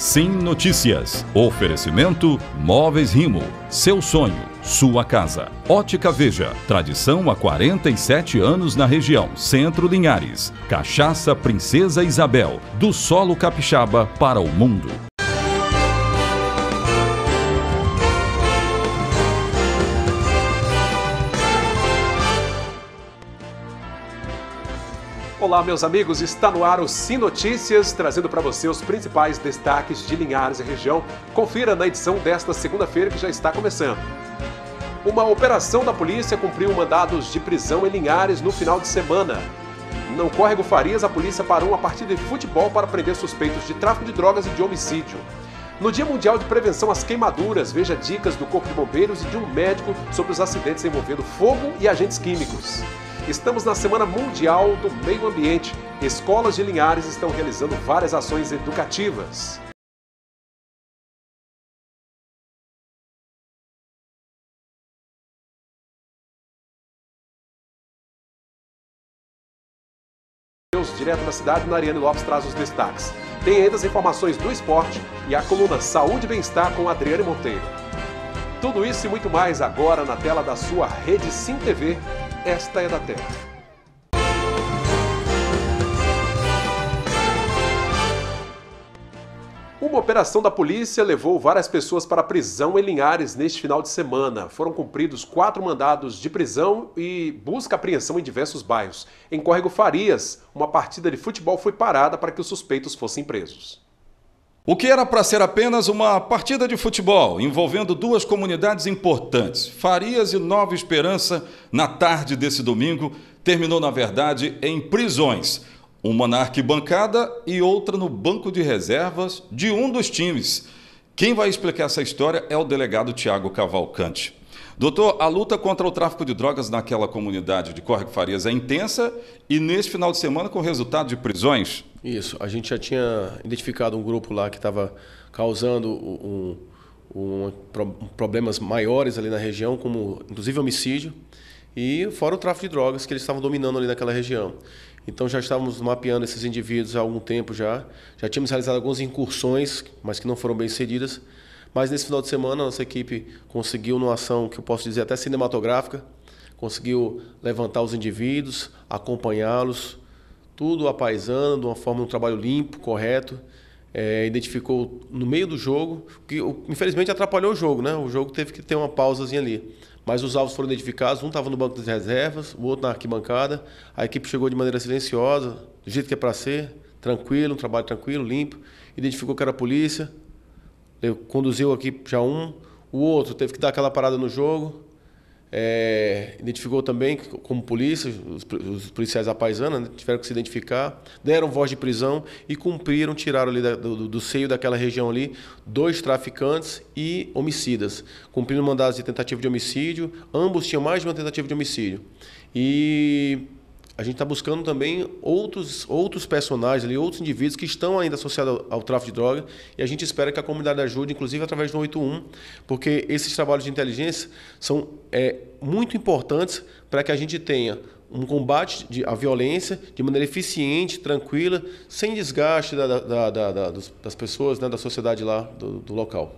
Sim Notícias. Oferecimento Móveis Rimo. Seu sonho, sua casa. Ótica Veja. Tradição há 47 anos na região. Centro Linhares. Cachaça Princesa Isabel. Do solo capixaba para o mundo. Olá, meus amigos, está no ar o Sim Notícias, trazendo para você os principais destaques de Linhares e região. Confira na edição desta segunda-feira que já está começando. Uma operação da polícia cumpriu mandados de prisão em Linhares no final de semana. Não Córrego Farias, a polícia parou uma partida de futebol para prender suspeitos de tráfico de drogas e de homicídio. No Dia Mundial de Prevenção às Queimaduras, veja dicas do Corpo de Bombeiros e de um médico sobre os acidentes envolvendo fogo e agentes químicos. Estamos na Semana Mundial do Meio Ambiente. Escolas de Linhares estão realizando várias ações educativas. direto da cidade, Nariane Lopes traz os destaques. Tem ainda as informações do esporte e a coluna Saúde e Bem-Estar com Adriane Monteiro. Tudo isso e muito mais agora na tela da sua Rede Sim TV esta é da Terra. Uma operação da polícia levou várias pessoas para a prisão em Linhares neste final de semana. Foram cumpridos quatro mandados de prisão e busca apreensão em diversos bairros. Em Córrego Farias, uma partida de futebol foi parada para que os suspeitos fossem presos. O que era para ser apenas uma partida de futebol envolvendo duas comunidades importantes, Farias e Nova Esperança, na tarde desse domingo, terminou, na verdade, em prisões. Uma na arquibancada e outra no banco de reservas de um dos times. Quem vai explicar essa história é o delegado Tiago Cavalcante. Doutor, a luta contra o tráfico de drogas naquela comunidade de Córrego Farias é intensa e neste final de semana com resultado de prisões? Isso, a gente já tinha identificado um grupo lá que estava causando um, um, problemas maiores ali na região, como inclusive homicídio, e fora o tráfico de drogas que eles estavam dominando ali naquela região. Então já estávamos mapeando esses indivíduos há algum tempo já, já tínhamos realizado algumas incursões, mas que não foram bem sucedidas, mas nesse final de semana, a nossa equipe conseguiu, numa ação que eu posso dizer até cinematográfica, conseguiu levantar os indivíduos, acompanhá-los, tudo apaisando de uma forma, um trabalho limpo, correto. É, identificou no meio do jogo, que infelizmente atrapalhou o jogo, né? O jogo teve que ter uma pausazinha ali. Mas os alvos foram identificados, um estava no banco das reservas, o outro na arquibancada. A equipe chegou de maneira silenciosa, do jeito que é para ser, tranquilo, um trabalho tranquilo, limpo. Identificou que era a polícia, conduziu aqui já um, o outro teve que dar aquela parada no jogo. É, identificou também como polícia, os, os policiais da paisana né, tiveram que se identificar, deram voz de prisão e cumpriram, tiraram ali da, do, do, seio daquela região ali dois traficantes e homicidas, cumprindo mandados de tentativa de homicídio, ambos tinham mais de uma tentativa de homicídio. E a gente está buscando também outros, outros personagens ali, outros indivíduos que estão ainda associados ao, ao, tráfico de droga e a gente espera que a comunidade ajude, inclusive através do 81, porque esses trabalhos de inteligência são é, muito importantes para que a gente tenha um combate de, à violência de maneira eficiente, tranquila, sem desgaste da, da, da, das pessoas, né, da sociedade lá do, do local.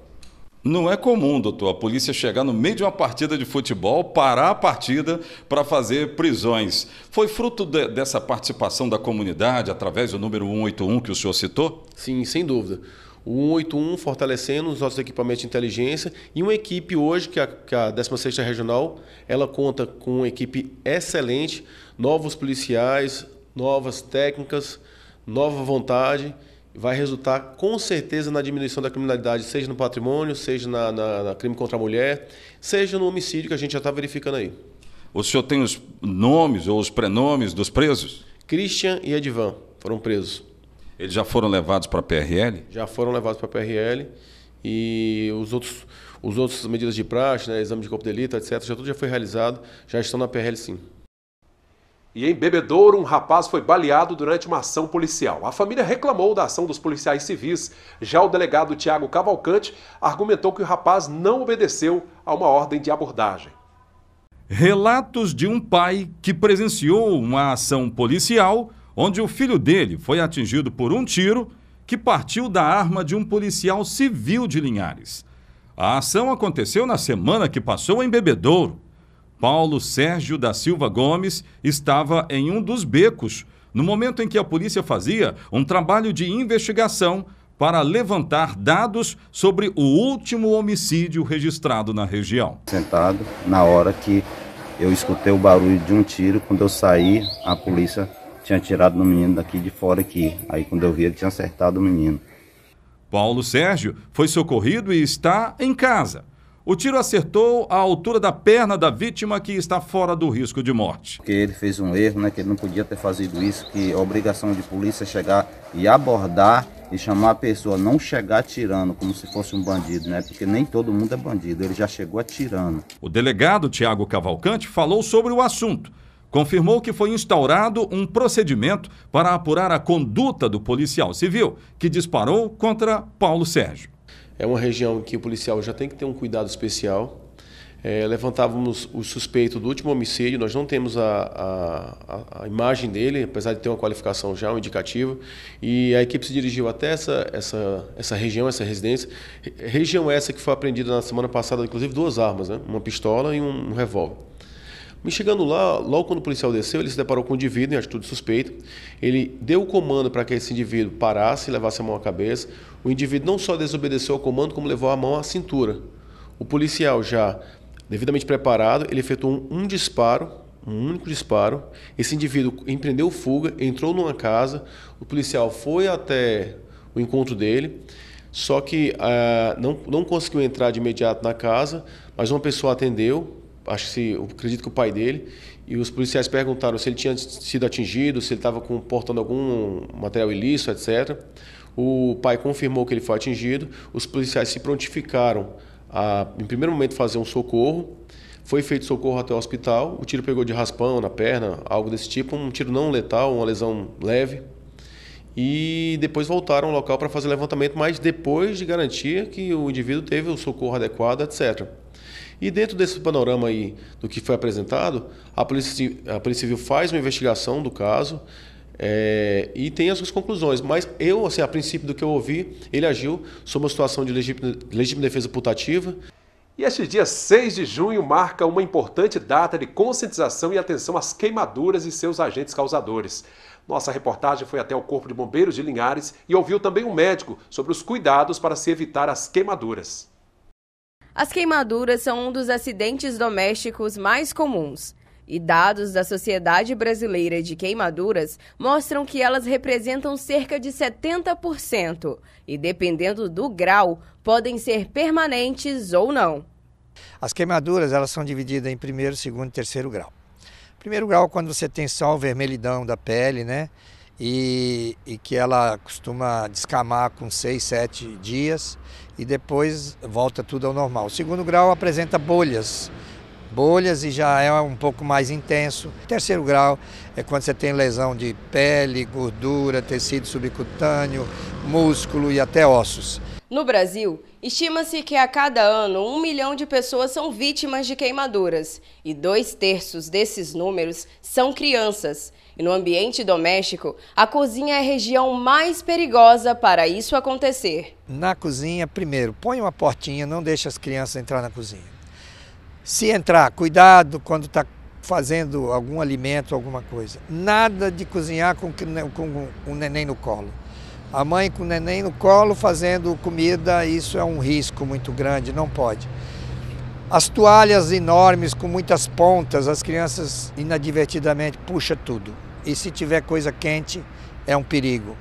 Não é comum, doutor, a polícia chegar no meio de uma partida de futebol, parar a partida para fazer prisões. Foi fruto de, dessa participação da comunidade através do número 181 que o senhor citou? Sim, sem dúvida. O 181 fortalecendo os nossos equipamentos de inteligência e uma equipe hoje, que a, que a 16ª Regional, ela conta com uma equipe excelente, novos policiais, novas técnicas, nova vontade vai resultar com certeza na diminuição da criminalidade, seja no patrimônio, seja na, na, na crime contra a mulher, seja no homicídio que a gente já está verificando aí. O senhor tem os nomes ou os prenomes dos presos? Christian e Edvan foram presos. Eles já foram levados para a PRL? Já foram levados para a PRL e os outros, os outros medidas de praxe, né, exame de corpo de delito, etc., já tudo já foi realizado, já estão na PRL sim. E em Bebedouro, um rapaz foi baleado durante uma ação policial. A família reclamou da ação dos policiais civis. Já o delegado Tiago Cavalcante argumentou que o rapaz não obedeceu a uma ordem de abordagem. Relatos de um pai que presenciou uma ação policial onde o filho dele foi atingido por um tiro que partiu da arma de um policial civil de Linhares. A ação aconteceu na semana que passou em Bebedouro. Paulo Sérgio da Silva Gomes estava em um dos becos no momento em que a polícia fazia um trabalho de investigação para levantar dados sobre o último homicídio registrado na região. Sentado na hora que eu escutei o barulho de um tiro, quando eu saí, a polícia tinha tirado no menino daqui de fora aqui. Aí quando eu vi, ele tinha acertado o menino. Paulo Sérgio foi socorrido e está em casa. O tiro acertou a altura da perna da vítima que está fora do risco de morte. Que ele fez um erro, né, que ele não podia ter feito isso, que a obrigação de polícia é chegar e abordar e chamar a pessoa, não chegar atirando como se fosse um bandido, né? Porque nem todo mundo é bandido, ele já chegou atirando. O delegado Tiago Cavalcante falou sobre o assunto. Confirmou que foi instaurado um procedimento para apurar a conduta do policial civil que disparou contra Paulo Sérgio. É uma região em que o policial já tem que ter um cuidado especial. É, levantávamos o suspeito do último homicídio, nós não temos a, a, a, imagem dele, apesar de ter uma qualificação já, um indicativo, e a equipe se dirigiu até essa, essa, essa região, essa residência, região essa que foi apreendida na semana passada, inclusive duas armas, né? uma pistola e um, um revólver. Me chegando lá, logo quando o policial desceu, ele se deparou com um indivíduo em atitude suspeita. Ele deu o comando para que esse indivíduo parasse e levasse a mão à cabeça. O indivíduo não só desobedeceu ao comando, como levou a mão à cintura. O policial, já devidamente preparado, ele efetuou um, um disparo, um único disparo. Esse indivíduo empreendeu fuga, entrou numa casa. O policial foi até o encontro dele. Só que ah, não, não conseguiu entrar de imediato na casa, mas uma pessoa atendeu, acho que se, acredito que o pai dele, e os policiais perguntaram se ele tinha sido atingido, se ele estava comportando algum material ilícito, etc. O pai confirmou que ele foi atingido, os policiais se prontificaram a, em primeiro momento, fazer um socorro. Foi feito socorro até o hospital, o tiro pegou de raspão na perna, algo desse tipo, um tiro não letal, uma lesão leve. E depois voltaram ao local para fazer levantamento, mas depois de garantir que o indivíduo teve o socorro adequado, etc. E dentro desse panorama aí do que foi apresentado, a Polícia, a Polícia Civil faz uma investigação do caso é, e tem as suas conclusões. Mas eu, assim, a princípio do que eu ouvi, ele agiu sob uma situação de legítima, legítima defesa putativa. E este dia 6 de junho marca uma importante data de conscientização e atenção às queimaduras e seus agentes causadores. Nossa reportagem foi até o Corpo de Bombeiros de Linhares e ouviu também um médico sobre os cuidados para se evitar as queimaduras. As queimaduras são um dos acidentes domésticos mais comuns. E dados da Sociedade Brasileira de Queimaduras mostram que elas representam cerca de 70% e, dependendo do grau, podem ser permanentes ou não. As queimaduras elas são divididas em primeiro, segundo e terceiro grau. Primeiro grau, quando você tem só o vermelhidão da pele, né? E, e, que ela costuma descamar com 6, 7 dias e depois volta tudo ao normal. O segundo grau apresenta bolhas, bolhas e já é um pouco mais intenso. O terceiro grau é quando você tem lesão de pele, gordura, tecido subcutâneo, músculo e até ossos. No Brasil, estima-se que a cada ano um milhão de pessoas são vítimas de queimaduras e dois terços desses números são crianças. E no ambiente doméstico, a cozinha é a região mais perigosa para isso acontecer. Na cozinha, primeiro, põe uma portinha, não deixe as crianças entrar na cozinha. Se entrar, cuidado quando está fazendo algum alimento, alguma coisa. Nada de cozinhar com, com o neném no colo. A mãe com o neném no colo fazendo comida, isso é um risco muito grande, não pode. As toalhas enormes com muitas pontas, as crianças inadvertidamente puxa tudo. E se tiver coisa quente, é um perigo.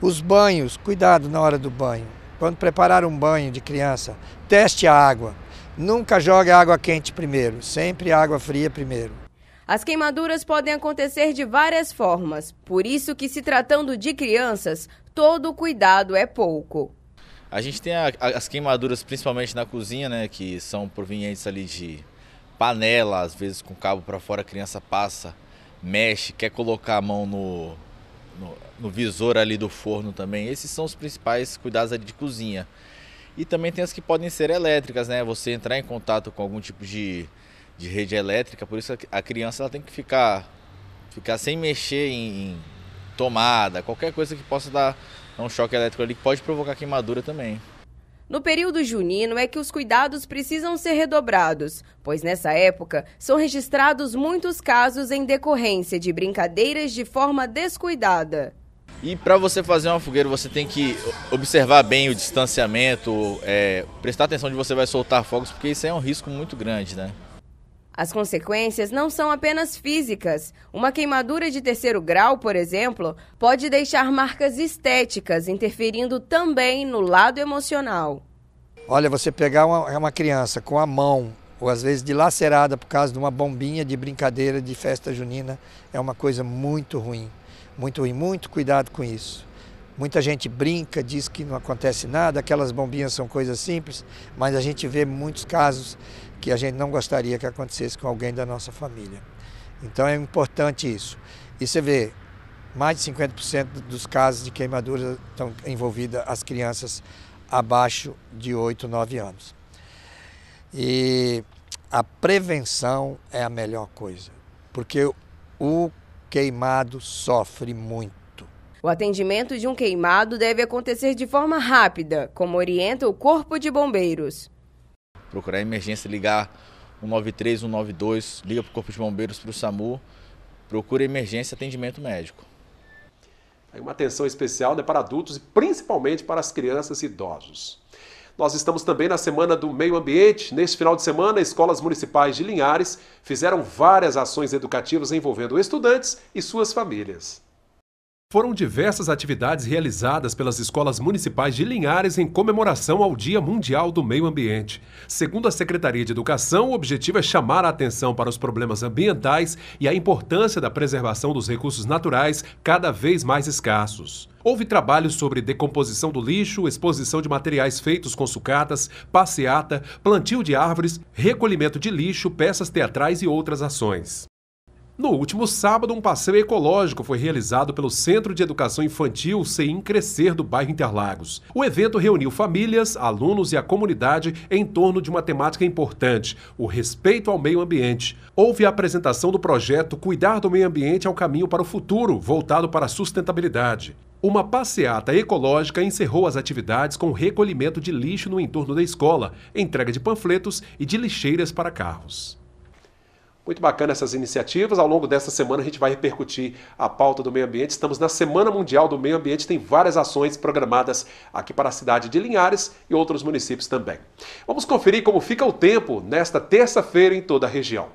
Os banhos, cuidado na hora do banho. Quando preparar um banho de criança, teste a água. Nunca jogue água quente primeiro, sempre água fria primeiro. As queimaduras podem acontecer de várias formas, por isso que se tratando de crianças, todo cuidado é pouco. A gente tem a, a, as queimaduras, principalmente na cozinha, né? Que são provenientes ali de panela, às vezes com cabo para fora, a criança passa, mexe, quer colocar a mão no, no, no, visor ali do forno também. Esses são os principais cuidados ali de cozinha. E também tem as que podem ser elétricas, né? Você entrar em contato com algum tipo de, de rede elétrica, por isso a criança ela tem que ficar, ficar sem mexer em, em tomada, qualquer coisa que possa dar é um choque elétrico ali que pode provocar queimadura também. No período junino é que os cuidados precisam ser redobrados, pois nessa época são registrados muitos casos em decorrência de brincadeiras de forma descuidada. E para você fazer uma fogueira, você tem que observar bem o distanciamento, é, prestar atenção de você vai soltar fogos, porque isso é um risco muito grande, né? As consequências não são apenas físicas. Uma queimadura de terceiro grau, por exemplo, pode deixar marcas estéticas, interferindo também no lado emocional. Olha, você pegar uma, é uma criança com a mão, ou às vezes dilacerada por causa de uma bombinha de brincadeira de festa junina, é uma coisa muito ruim. Muito ruim, muito cuidado com isso. Muita gente brinca, diz que não acontece nada, aquelas bombinhas são coisas simples, mas a gente vê muitos casos que a gente não gostaria que acontecesse com alguém da nossa família. Então é importante isso. E você vê, mais de 50% dos casos de queimaduras estão envolvidas as crianças abaixo de 8, 9 anos. E a prevenção é a melhor coisa, porque o queimado sofre muito. O atendimento de um queimado deve acontecer de forma rápida, como orienta o Corpo de Bombeiros procurar emergência, ligar 193, 192, liga para o Corpo de Bombeiros, para o SAMU, procura emergência, atendimento médico. Uma atenção especial né, para adultos e principalmente para as crianças e idosos. Nós estamos também na Semana do Meio Ambiente. Neste final de semana, escolas municipais de Linhares fizeram várias ações educativas envolvendo estudantes e suas famílias. Foram diversas atividades realizadas pelas escolas municipais de Linhares em comemoração ao Dia Mundial do Meio Ambiente. Segundo a Secretaria de Educação, o objetivo é chamar a atenção para os problemas ambientais e a importância da preservação dos recursos naturais cada vez mais escassos. Houve trabalhos sobre decomposição do lixo, exposição de materiais feitos com sucatas, passeata, plantio de árvores, recolhimento de lixo, peças teatrais e outras ações. No último sábado, um passeio ecológico foi realizado pelo Centro de Educação Infantil CEIM Crescer do bairro Interlagos. O evento reuniu famílias, alunos e a comunidade em torno de uma temática importante, o respeito ao meio ambiente. Houve a apresentação do projeto Cuidar do Meio Ambiente ao Caminho para o Futuro, voltado para a sustentabilidade. Uma passeata ecológica encerrou as atividades com recolhimento de lixo no entorno da escola, entrega de panfletos e de lixeiras para carros. Muito bacana essas iniciativas. Ao longo dessa semana a gente vai repercutir a pauta do meio ambiente. Estamos na Semana Mundial do Meio Ambiente, tem várias ações programadas aqui para a cidade de Linhares e outros municípios também. Vamos conferir como fica o tempo nesta terça-feira em toda a região.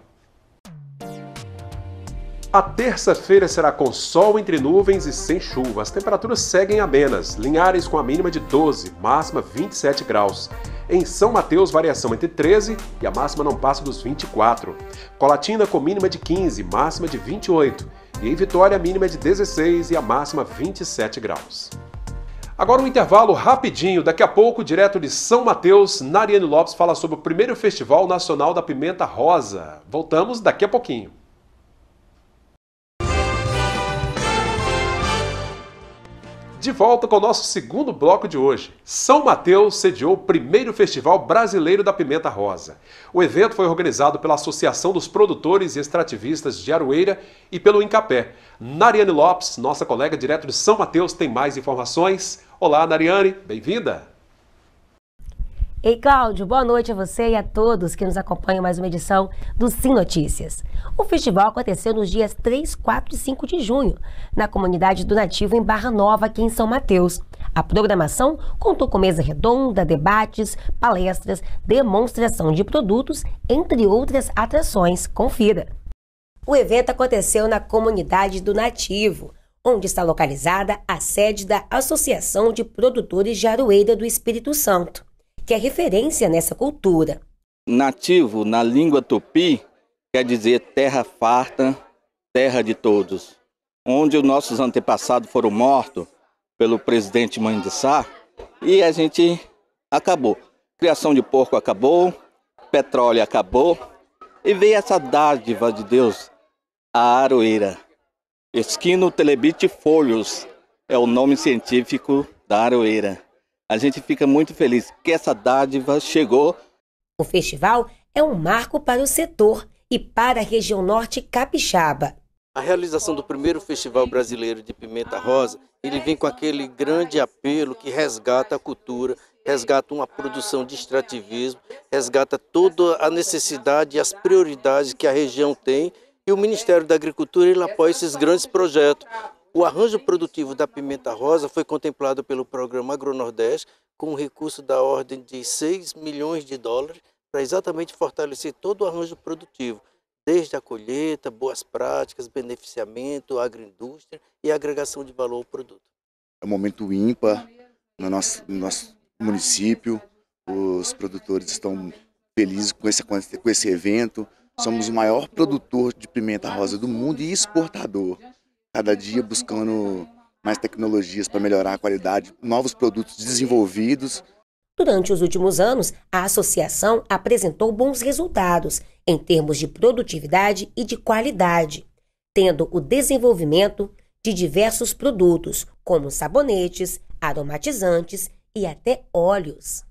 A terça-feira será com sol entre nuvens e sem chuva. As temperaturas seguem amenas. Linhares com a mínima de 12, máxima 27 graus. Em São Mateus, variação entre 13 e a máxima não passa dos 24. Colatina com mínima de 15, máxima de 28. E em Vitória, mínima de 16 e a máxima 27 graus. Agora um intervalo rapidinho, daqui a pouco, direto de São Mateus, Nariane Lopes fala sobre o primeiro Festival Nacional da Pimenta Rosa. Voltamos daqui a pouquinho. De volta com o nosso segundo bloco de hoje. São Mateus sediou o primeiro Festival Brasileiro da Pimenta Rosa. O evento foi organizado pela Associação dos Produtores e Extrativistas de Aroeira e pelo Incapé. Nariane Lopes, nossa colega direto de São Mateus, tem mais informações. Olá, Nariane, bem-vinda! Ei, Cláudio, boa noite a você e a todos que nos acompanham mais uma edição do Sim Notícias. O festival aconteceu nos dias 3, 4 e 5 de junho, na comunidade do Nativo em Barra Nova, aqui em São Mateus. A programação contou com mesa redonda, debates, palestras, demonstração de produtos, entre outras atrações. Confira. O evento aconteceu na comunidade do Nativo, onde está localizada a sede da Associação de Produtores de Aroeira do Espírito Santo que é referência nessa cultura. Nativo, na língua tupi, quer dizer terra farta, terra de todos. Onde os nossos antepassados foram mortos pelo presidente Sá, e a gente acabou. Criação de porco acabou, petróleo acabou e veio essa dádiva de Deus, a aroeira. Esquino telebite folhos é o nome científico da aroeira. A gente fica muito feliz que essa dádiva chegou. O festival é um marco para o setor e para a região norte capixaba. A realização do primeiro Festival Brasileiro de Pimenta Rosa, ele vem com aquele grande apelo que resgata a cultura, resgata uma produção de extrativismo, resgata toda a necessidade e as prioridades que a região tem. E o Ministério da Agricultura ele apoia esses grandes projetos, o arranjo produtivo da pimenta rosa foi contemplado pelo programa AgroNordeste com um recurso da ordem de 6 milhões de dólares para exatamente fortalecer todo o arranjo produtivo, desde a colheita, boas práticas, beneficiamento, agroindústria e agregação de valor ao produto. É um momento ímpar no nosso, no nosso município, os produtores estão felizes com esse, com esse evento. Somos o maior produtor de pimenta rosa do mundo e exportador cada dia buscando mais tecnologias para melhorar a qualidade, novos produtos desenvolvidos. Durante os últimos anos, a associação apresentou bons resultados em termos de produtividade e de qualidade, tendo o desenvolvimento de diversos produtos, como sabonetes, aromatizantes e até óleos.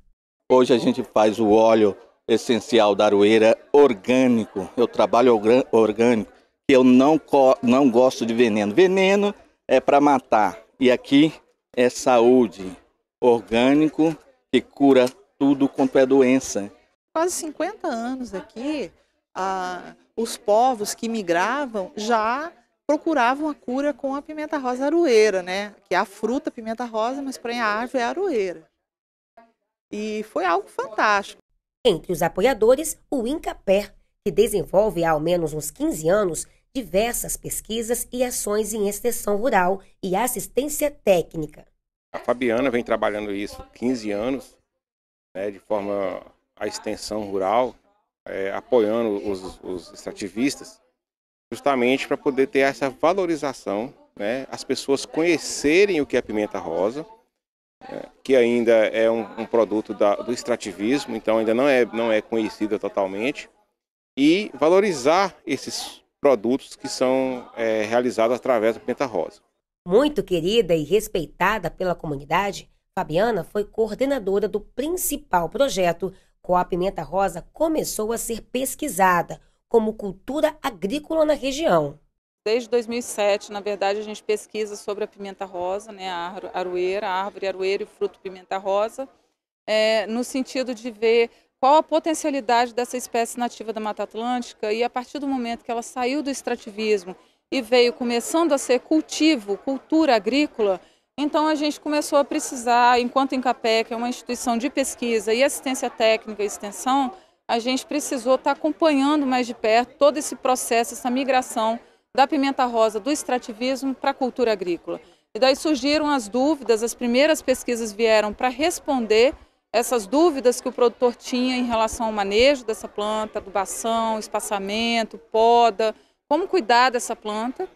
Hoje a gente faz o óleo essencial da aroeira orgânico. Eu trabalho orgânico que eu não, não gosto de veneno. Veneno é para matar. E aqui é saúde orgânico que cura tudo quanto é doença. Quase 50 anos aqui, ah, os povos que migravam já procuravam a cura com a pimenta rosa aroeira, né? Que é a fruta pimenta rosa, mas para a árvore é a aroeira. E foi algo fantástico. Entre os apoiadores, o Incapé que desenvolve há ao menos uns 15 anos diversas pesquisas e ações em extensão rural e assistência técnica. A Fabiana vem trabalhando isso 15 anos, né, de forma a extensão rural, é, apoiando os, os extrativistas, justamente para poder ter essa valorização, né, as pessoas conhecerem o que é pimenta rosa, é, que ainda é um, um produto da, do extrativismo, então ainda não é, não é conhecida totalmente e valorizar esses produtos que são é, realizados através da Penta Rosa. Muito querida e respeitada pela comunidade, Fabiana foi coordenadora do principal projeto com a pimenta rosa começou a ser pesquisada como cultura agrícola na região. Desde 2007, na verdade, a gente pesquisa sobre a pimenta rosa, né, a aroeira, a árvore aroeira e o fruto pimenta rosa, é, no sentido de ver qual a potencialidade dessa espécie nativa da Mata Atlântica e a partir do momento que ela saiu do extrativismo e veio começando a ser cultivo, cultura agrícola, então a gente começou a precisar, enquanto Incapé, que é uma instituição de pesquisa e assistência técnica e extensão, a gente precisou estar tá acompanhando mais de perto todo esse processo, essa migração da pimenta rosa do extrativismo para a cultura agrícola. E daí surgiram as dúvidas, as primeiras pesquisas vieram para responder essas dúvidas que o produtor tinha em relação ao manejo dessa planta, adubação, espaçamento, poda, como cuidar dessa planta.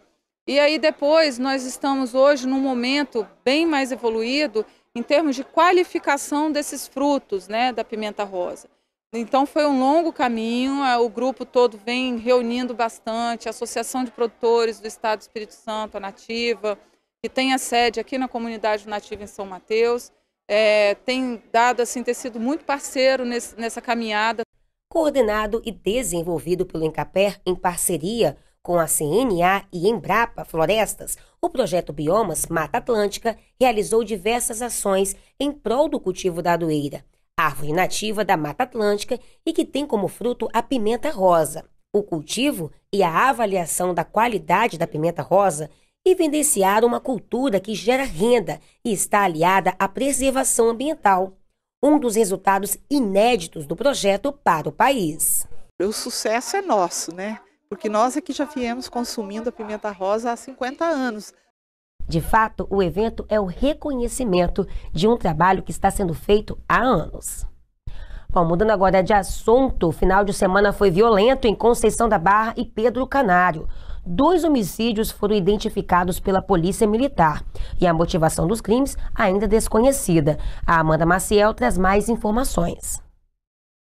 E aí depois nós estamos hoje num momento bem mais evoluído em termos de qualificação desses frutos, né, da pimenta rosa. Então foi um longo caminho, o grupo todo vem reunindo bastante, a Associação de Produtores do Estado do Espírito Santo, a Nativa, que tem a sede aqui na comunidade Nativa em São Mateus é, tem dado assim ter sido muito parceiro nesse, nessa caminhada. Coordenado e desenvolvido pelo Encaper em parceria com a CNA e Embrapa Florestas, o projeto Biomas Mata Atlântica realizou diversas ações em prol do cultivo da adoeira, árvore nativa da Mata Atlântica e que tem como fruto a pimenta rosa. O cultivo e a avaliação da qualidade da pimenta rosa evidenciar uma cultura que gera renda e está aliada à preservação ambiental, um dos resultados inéditos do projeto para o país. O sucesso é nosso, né? Porque nós aqui é já viemos consumindo a pimenta rosa há 50 anos. De fato, o evento é o reconhecimento de um trabalho que está sendo feito há anos. Bom, mudando agora de assunto, o final de semana foi violento em Conceição da Barra e Pedro Canário dois homicídios foram identificados pela Polícia Militar e a motivação dos crimes ainda é desconhecida. A Amanda Maciel traz mais informações.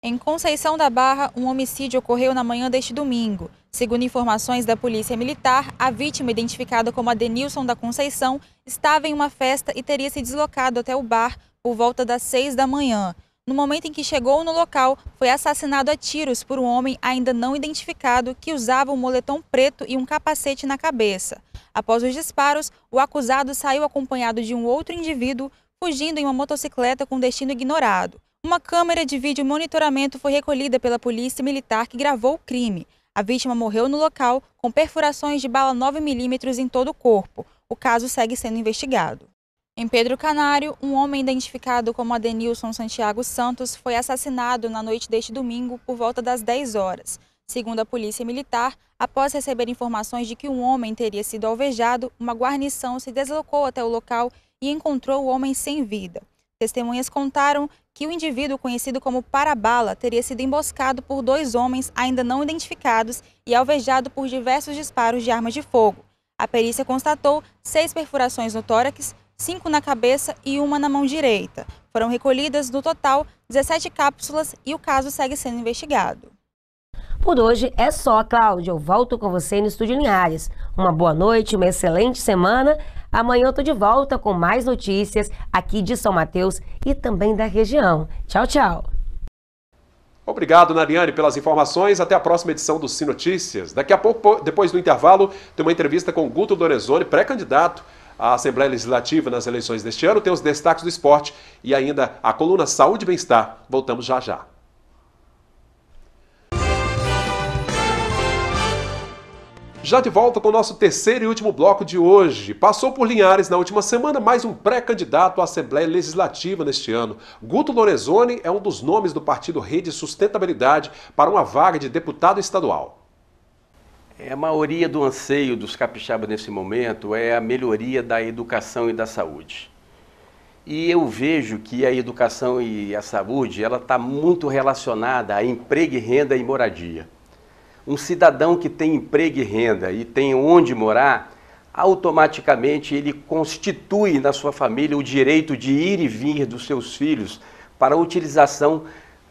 Em Conceição da Barra, um homicídio ocorreu na manhã deste domingo. Segundo informações da Polícia Militar, a vítima, identificada como Adenilson da Conceição, estava em uma festa e teria se deslocado até o bar por volta das seis da manhã. No momento em que chegou no local, foi assassinado a tiros por um homem ainda não identificado que usava um moletom preto e um capacete na cabeça. Após os disparos, o acusado saiu acompanhado de um outro indivíduo, fugindo em uma motocicleta com destino ignorado. Uma câmera de vídeo monitoramento foi recolhida pela polícia militar que gravou o crime. A vítima morreu no local com perfurações de bala 9mm em todo o corpo. O caso segue sendo investigado. Em Pedro Canário, um homem identificado como Adenilson Santiago Santos foi assassinado na noite deste domingo por volta das 10 horas. Segundo a Polícia Militar, após receber informações de que um homem teria sido alvejado, uma guarnição se deslocou até o local e encontrou o homem sem vida. Testemunhas contaram que o indivíduo conhecido como Parabala teria sido emboscado por dois homens ainda não identificados e alvejado por diversos disparos de armas de fogo. A perícia constatou seis perfurações no tórax, cinco na cabeça e uma na mão direita. Foram recolhidas, do total, 17 cápsulas e o caso segue sendo investigado. Por hoje é só, Cláudia. Eu volto com você no Estúdio Linhares. Uma boa noite, uma excelente semana. Amanhã eu tô de volta com mais notícias aqui de São Mateus e também da região. Tchau, tchau. Obrigado, Nariane, pelas informações. Até a próxima edição do Notícias. Daqui a pouco, depois do intervalo, tem uma entrevista com Guto Dorezoni, pré-candidato a Assembleia Legislativa nas eleições deste ano, tem os destaques do esporte e ainda a coluna Saúde e Bem-Estar. Voltamos já já. Já de volta com o nosso terceiro e último bloco de hoje. Passou por Linhares na última semana mais um pré-candidato à Assembleia Legislativa neste ano. Guto Lorenzoni é um dos nomes do partido Rede Sustentabilidade para uma vaga de deputado estadual. É, a maioria do anseio dos capixabas nesse momento é a melhoria da educação e da saúde. E eu vejo que a educação e a saúde ela está muito relacionada a emprego e renda e moradia. Um cidadão que tem emprego e renda e tem onde morar, automaticamente ele constitui na sua família o direito de ir e vir dos seus filhos para a utilização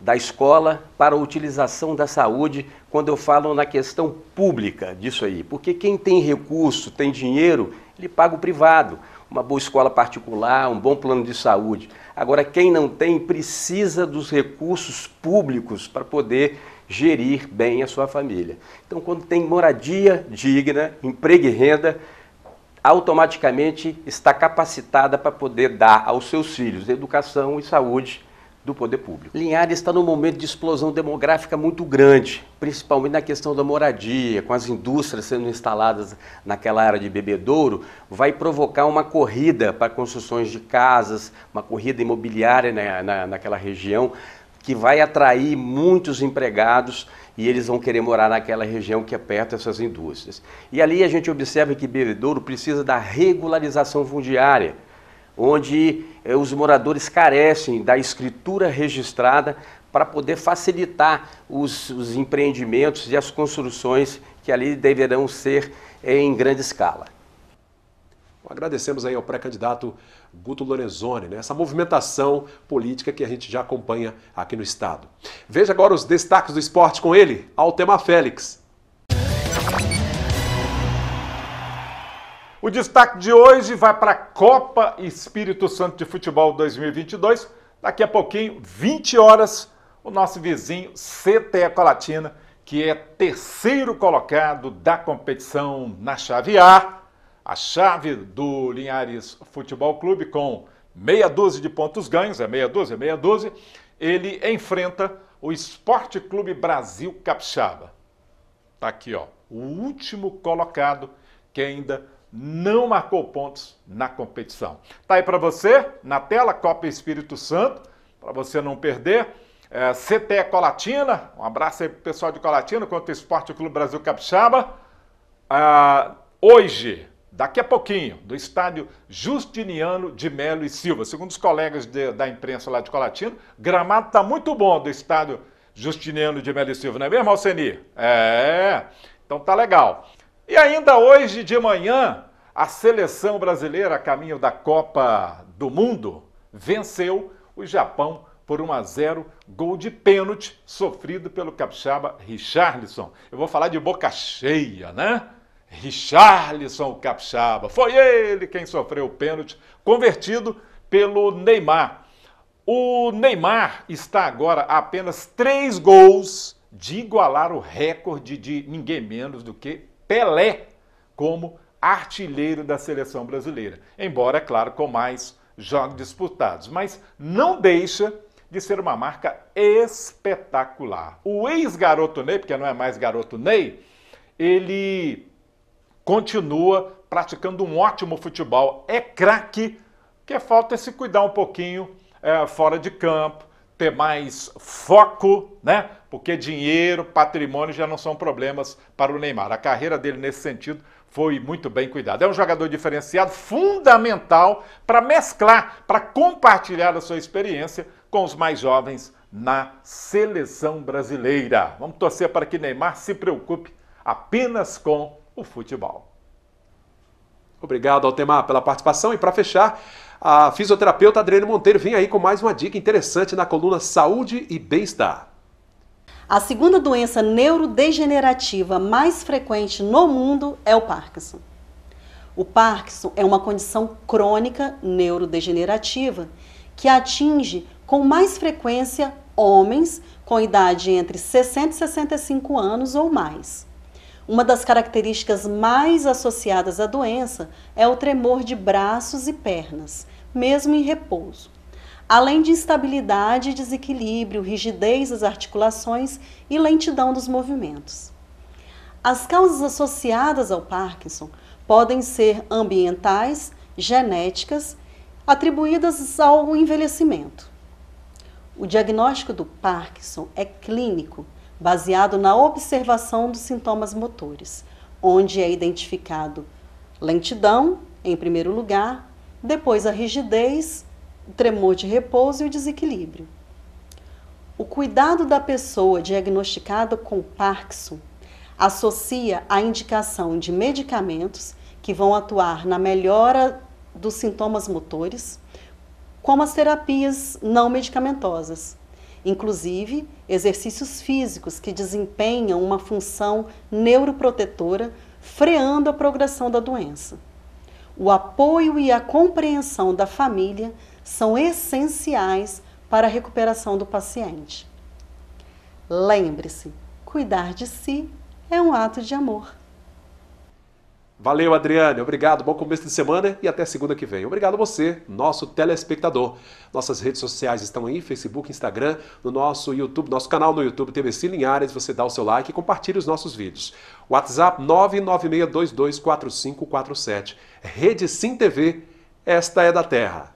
da escola para a utilização da saúde quando eu falo na questão pública disso aí. Porque quem tem recurso, tem dinheiro, ele paga o privado. Uma boa escola particular, um bom plano de saúde. Agora, quem não tem, precisa dos recursos públicos para poder gerir bem a sua família. Então, quando tem moradia digna, emprego e renda, automaticamente está capacitada para poder dar aos seus filhos educação e saúde do poder público. Linhares está num momento de explosão demográfica muito grande, principalmente na questão da moradia, com as indústrias sendo instaladas naquela área de bebedouro, vai provocar uma corrida para construções de casas, uma corrida imobiliária na, na, naquela região, que vai atrair muitos empregados e eles vão querer morar naquela região que é perto dessas indústrias. E ali a gente observa que Bebedouro precisa da regularização fundiária onde eh, os moradores carecem da escritura registrada para poder facilitar os, os, empreendimentos e as construções que ali deverão ser eh, em grande escala. Agradecemos aí ao pré-candidato Guto Lorenzoni, né? essa movimentação política que a gente já acompanha aqui no Estado. Veja agora os destaques do esporte com ele, Altema Félix. O destaque de hoje vai para a Copa Espírito Santo de Futebol 2022. Daqui a pouquinho, 20 horas, o nosso vizinho CTE Colatina, que é terceiro colocado da competição na chave A, a chave do Linhares Futebol Clube, com meia dúzia de pontos ganhos, é meia dúzia, meia dúzia, ele enfrenta o Esporte Clube Brasil Capixaba. Tá aqui, ó, o último colocado que ainda não marcou pontos na competição. Tá aí para você, na tela, Copa Espírito Santo, para você não perder. É, CTE é Colatina, um abraço aí pro pessoal de Colatina, contra o Esporte Clube Brasil Capixaba. Ah, hoje, daqui a pouquinho, do estádio Justiniano de Melo e Silva. Segundo os colegas de, da imprensa lá de Colatina, gramado está muito bom do estádio Justiniano de Melo e Silva, não é mesmo, Alceni? É, então tá legal. E ainda hoje de manhã, a seleção brasileira, a caminho da Copa do Mundo, venceu o Japão por 1 a 0, gol de pênalti sofrido pelo capixaba Richarlison. Eu vou falar de boca cheia, né? Richarlison, o capixaba. Foi ele quem sofreu o pênalti, convertido pelo Neymar. O Neymar está agora a apenas três gols de igualar o recorde de ninguém menos do que Pelé como artilheiro da seleção brasileira. Embora, é claro, com mais jogos disputados. Mas não deixa de ser uma marca espetacular. O ex-garoto Ney, porque não é mais garoto Ney, ele continua praticando um ótimo futebol, é craque, que falta se cuidar um pouquinho é, fora de campo, ter mais foco, né? porque dinheiro, patrimônio já não são problemas para o Neymar. A carreira dele nesse sentido foi muito bem cuidada. É um jogador diferenciado, fundamental para mesclar, para compartilhar a sua experiência com os mais jovens na seleção brasileira. Vamos torcer para que Neymar se preocupe apenas com o futebol. Obrigado, Altemar, pela participação. E para fechar, a fisioterapeuta Adriane Monteiro vem aí com mais uma dica interessante na coluna Saúde e Bem-Estar. A segunda doença neurodegenerativa mais frequente no mundo é o Parkinson. O Parkinson é uma condição crônica neurodegenerativa que atinge com mais frequência homens com idade entre 60 e 65 anos ou mais. Uma das características mais associadas à doença é o tremor de braços e pernas, mesmo em repouso além de instabilidade, desequilíbrio, rigidez das articulações e lentidão dos movimentos. As causas associadas ao Parkinson podem ser ambientais, genéticas, atribuídas ao envelhecimento. O diagnóstico do Parkinson é clínico, baseado na observação dos sintomas motores, onde é identificado lentidão, em primeiro lugar, depois a rigidez o tremor de repouso e o desequilíbrio. O cuidado da pessoa diagnosticada com Parkinson associa a indicação de medicamentos que vão atuar na melhora dos sintomas motores, como as terapias não medicamentosas, inclusive exercícios físicos que desempenham uma função neuroprotetora, freando a progressão da doença. O apoio e a compreensão da família são essenciais para a recuperação do paciente. Lembre-se, cuidar de si é um ato de amor. Valeu, Adriane. Obrigado. Bom começo de semana e até segunda que vem. Obrigado a você, nosso telespectador. Nossas redes sociais estão aí, Facebook, Instagram, no nosso YouTube, nosso canal no YouTube, TVC Linhares. Você dá o seu like e compartilha os nossos vídeos. WhatsApp 996224547. Rede Sim TV. Esta é da Terra.